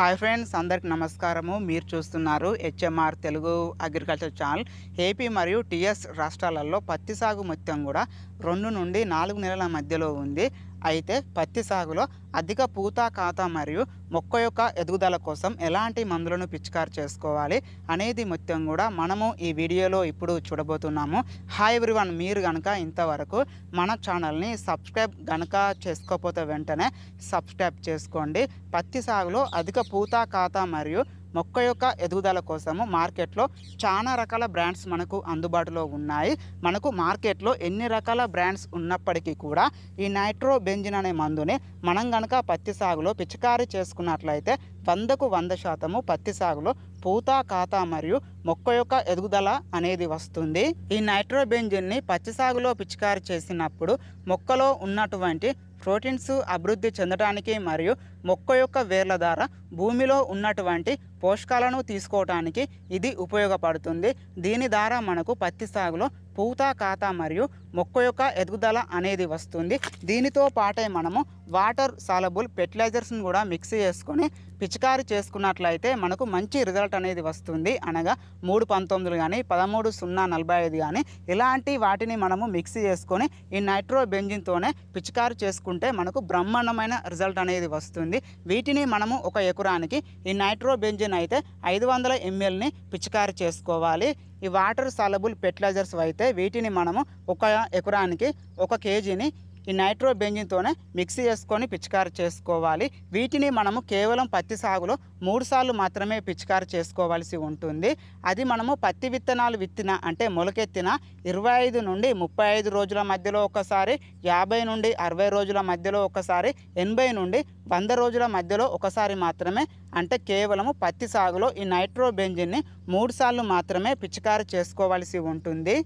hi friends అందరికి నమస్కారము మీరు చూస్తున్నారు HMR Telugu agriculture channel AP మరియు టీఎస్ రాష్ట్రాలలో పత్తి సాగు మొత్తం కూడా రెండు నుండి నాలుగు నెలల మధ్యలో ఉంది అయితే పత్తి సాగులో అధిక పూత ఖాతా మరియు మొక్క యొక్క ఎదుగుదల కోసం ఎలాంటి మందులను పిచికారు చేసుకోవాలి అనేది మొత్తం కూడా మనము ఈ వీడియోలో ఇప్పుడు చూడబోతున్నాము హాయ్ ఎవ్రీవన్ మీరు కనుక ఇంతవరకు మన ఛానల్ని సబ్స్క్రైబ్ కనుక చేసుకోకపోతే వెంటనే సబ్స్క్రైబ్ చేసుకోండి పత్తి సాగులో అధిక పూత ఖాతా మరియు మొక్క యొక్క ఎదుగుదల కోసము మార్కెట్లో చాలా రకాల బ్రాండ్స్ మనకు అందుబాటులో ఉన్నాయి మనకు మార్కెట్లో ఎన్ని రకాల బ్రాండ్స్ ఉన్నప్పటికీ కూడా ఈ నైట్రోబెంజిన్ అనే మందుని మనం గనక పత్తి సాగులో పిచికారీ చేసుకున్నట్లయితే వందకు వంద శాతము పత్తి సాగులో పూత ఖాతా మరియు మొక్క యొక్క ఎదుగుదల అనేది వస్తుంది ఈ నైట్రోబెంజిన్ని పత్తి సాగులో పిచికారి చేసినప్పుడు మొక్కలో ఉన్నటువంటి ప్రోటీన్స్ అభివృద్ధి చెందడానికి మరియు మొక్క యొక్క వేర్ల ద్వారా భూమిలో ఉన్నటువంటి పోషకాలను తీసుకోవటానికి ఇది ఉపయోగపడుతుంది దీని ద్వారా మనకు పత్తి సాగులో పూత ఖాతా మరియు మొక్క యొక్క ఎదుగుదల అనేది వస్తుంది దీనితో పాటే మనము వాటర్ సాలబుల్ ఫెర్టిలైజర్స్ని కూడా మిక్స్ చేసుకొని పిచికారి చేసుకున్నట్లయితే మనకు మంచి రిజల్ట్ అనేది వస్తుంది అనగా మూడు పంతొమ్మిది కానీ పదమూడు సున్నా నలభై ఐదు కానీ ఇలాంటి వాటిని మనము మిక్స్ చేసుకొని ఈ నైట్రో బెంజిన్తోనే పిచికారి చేసుకుంటే మనకు బ్రహ్మాండమైన రిజల్ట్ అనేది వస్తుంది వీటిని మనము ఒక ఎకరానికి ఈ నైట్రో బెంజిన్ అయితే ఐదు వందల ఎంఎల్ని పిచికారి చేసుకోవాలి ఈ వాటర్ సాలబుల్ ఫెర్టిలైజర్స్ అయితే వీటిని మనము ఒక ఎకరానికి ఒక కేజీని ఈ నైట్రో బెంజిన్తోనే మిక్సీ చేసుకొని పిచికారి చేసుకోవాలి వీటిని మనము కేవలం పత్తి సాగులో మూడుసార్లు మాత్రమే పిచికారి చేసుకోవాల్సి ఉంటుంది అది మనము పత్తి విత్తనాలు విత్తిన అంటే మొలకెత్తిన ఇరవై ఐదు నుండి ముప్పై ఐదు రోజుల మధ్యలో ఒకసారి యాభై నుండి అరవై రోజుల మధ్యలో ఒకసారి ఎనభై నుండి వంద రోజుల మధ్యలో ఒకసారి మాత్రమే అంటే కేవలము పత్తి సాగులో ఈ నైట్రో బెంజిన్ని మూడుసార్లు మాత్రమే పిచికారి చేసుకోవాల్సి ఉంటుంది